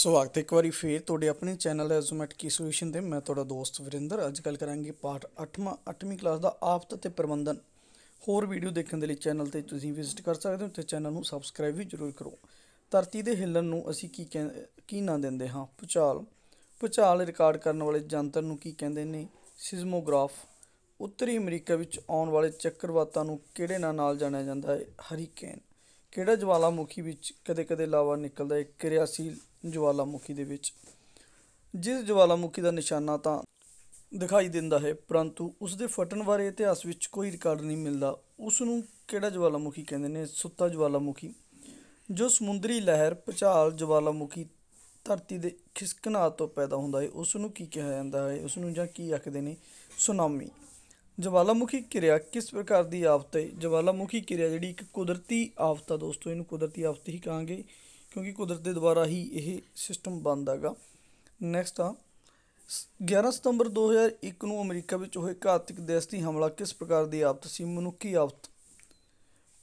ਸਵਾਗਤ ਹੈ ਇੱਕ ਵਾਰੀ ਫੇਰ ਤੁਹਾਡੇ ਆਪਣੇ ਚੈਨਲ ਐਜ਼ੂਮੈਟ ਕੀ ਸੋਲੂਸ਼ਨ ਤੇ ਮੈਂ ਤੁਹਾਡਾ ਦੋਸਤ ਵਰਿੰਦਰ ਅੱਜ ਗੱਲ ਕਰਾਂਗੇ ਪਾਠ 8ਵਾਂ 8ਵੀਂ ਕਲਾਸ ਦਾ ਆਫਤ ਤੇ ਪ੍ਰਬੰਧਨ ਹੋਰ ਵੀਡੀਓ ਦੇਖਣ ਦੇ ਲਈ ਚੈਨਲ ਤੇ ਤੁਸੀਂ ਵਿਜ਼ਿਟ ਕਰ ਸਕਦੇ ਹੋ ਤੇ ਚੈਨਲ ਨੂੰ ਸਬਸਕ੍ਰਾਈਬ ਵੀ ਜ਼ਰੂਰ ਕਰੋ ਧਰਤੀ ਦੇ ਹਿੱਲਣ ਨੂੰ ਅਸੀਂ ਕੀ ਕੀ ਨਾਂ ਦਿੰਦੇ ਹਾਂ ਭੂਚਾਲ ਭੂਚਾਲ ਰਿਕਾਰਡ ਕਰਨ ਵਾਲੇ ਜੰਤਰ ਨੂੰ ਕੀ ਕਹਿੰਦੇ ਨੇ ਸਿਸਮੋਗ੍ਰਾਫ ਉੱਤਰੀ ਅਮਰੀਕਾ ਵਿੱਚ ਆਉਣ ਵਾਲੇ ਚੱਕਰਵਾਤਾਂ ਨੂੰ ਕਿਹੜੇ ਨਾਂ ਨਾਲ ਜਾਣਿਆ ਜਾਂਦਾ ਹੈ ਹਰੀਕੇਨ ਕਿਹੜਾ ਜਵਾਲਾਮੁਖੀ ਵਿੱਚ ਕਦੇ-ਕਦੇ ਲਾਵਾ ਨਿਕਲਦਾ ਹੈ ਕਿਰਿਆਸ਼ੀਲ ਜਵਾਲਾਮੁਖੀ ਦੇ ਵਿੱਚ ਜਿਸ ਜਵਾਲਾਮੁਖੀ ਦਾ ਨਿਸ਼ਾਨਾ ਤਾਂ ਦਿਖਾਈ ਦਿੰਦਾ ਹੈ ਪਰੰਤੂ ਉਸ ਦੇ ਫਟਣ ਬਾਰੇ ਇਤਿਹਾਸ ਵਿੱਚ ਕੋਈ ਰਿਕਾਰਡ ਨਹੀਂ ਮਿਲਦਾ ਉਸ ਨੂੰ ਕਿਹੜਾ ਜਵਾਲਾਮੁਖੀ ਕਹਿੰਦੇ ਨੇ ਸੁੱਤਾ ਜਵਾਲਾਮੁਖੀ ਜੋ ਸਮੁੰਦਰੀ ਲਹਿਰ ਭਚਾਲ ਜਵਾਲਾਮੁਖੀ ਧਰਤੀ ਦੇ ਖਿਸਕਣਾ ਤੋਂ ਪੈਦਾ ਹੁੰਦਾ ਹੈ ਉਸ ਨੂੰ ਕੀ ਕਿਹਾ ਜਾਂਦਾ ਹੈ ਉਸ ਨੂੰ ਜਾਂ ਕੀ ਆਖਦੇ ਨੇ ਸੁਨਾਮੀ ਜਵਾਲਾਮੁਖੀ ਕਿਰਿਆ ਕਿਸ ਪ੍ਰਕਾਰ ਦੀ ਆਫਤ ਹੈ ਜਵਾਲਾਮੁਖੀ ਕਿਰਿਆ ਜਿਹੜੀ ਇੱਕ ਕੁਦਰਤੀ ਆਫਤ ਆ ਦੋਸਤੋ ਇਹਨੂੰ ਕੁਦਰਤੀ ਆਫਤ ਹੀ ਕਹਾਂਗੇ ਕਿਉਂਕਿ ਕੁਦਰਤ ਦੇ ਦੁਆਰਾ ਹੀ ਇਹ ਸਿਸਟਮ ਬਣਦਾ ਹੈਗਾ ਨੈਕਸਟ ਆ 11 ਸਤੰਬਰ 2001 ਨੂੰ ਅਮਰੀਕਾ ਵਿੱਚ ਹੋਏ ਘਾਤਕ ਦੇਸਤੀ ਹਮਲਾ ਕਿਸ ਪ੍ਰਕਾਰ ਦੀ ਆਫਤ ਸੀ ਮਨੁੱਖੀ ਆਫਤ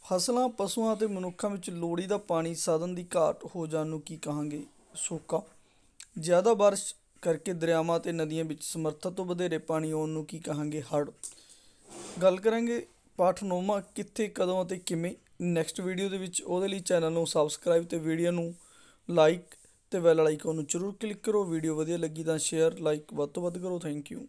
ਫਸਲਾਂ ਪਸ਼ੂਆਂ ਅਤੇ ਮਨੁੱਖਾਂ ਵਿੱਚ ਲੋੜੀ ਦਾ ਪਾਣੀ ਸਾਧਨ ਦੀ ਘਾਟ ਹੋ ਜਾਣ ਨੂੰ ਕੀ ਕਹਾਂਗੇ ਸੋਕਾ ਜ਼ਿਆਦਾ ਬਾਰਿਸ਼ ਕਰਕੇ ਦਰਿਆਵਾਂ ਤੇ ਨਦੀਆਂ ਵਿੱਚ ਸਮਰੱਥਾ ਤੋਂ ਵਧੇਰੇ ਪਾਣੀ ਆਉਣ ਨੂੰ ਕੀ ਕਹਾਂਗੇ ਹੜ੍ਹ ਗੱਲ ਕਰਾਂਗੇ ਪਾਠ ਨੋਮਾ ਕਿੱਥੇ ਕਦੋਂ ਅਤੇ ਕਿਵੇਂ ਨੈਕਸਟ ਵੀਡੀਓ ਦੇ ਵਿੱਚ ਉਹਦੇ ਲਈ ਚੈਨਲ ਨੂੰ ਸਬਸਕ੍ਰਾਈਬ ਤੇ ਵੀਡੀਓ ਨੂੰ ਲਾਈਕ ਤੇ ਬੈਲ ਆਈਕਨ ਨੂੰ ਜ਼ਰੂਰ ਕਲਿੱਕ ਕਰੋ ਵੀਡੀਓ ਵਧੀਆ ਲੱਗੀ ਤਾਂ ਸ਼ੇਅਰ ਲਾਈਕ ਵੱਧ ਤੋਂ ਵੱਧ ਕਰੋ ਥੈਂਕ ਯੂ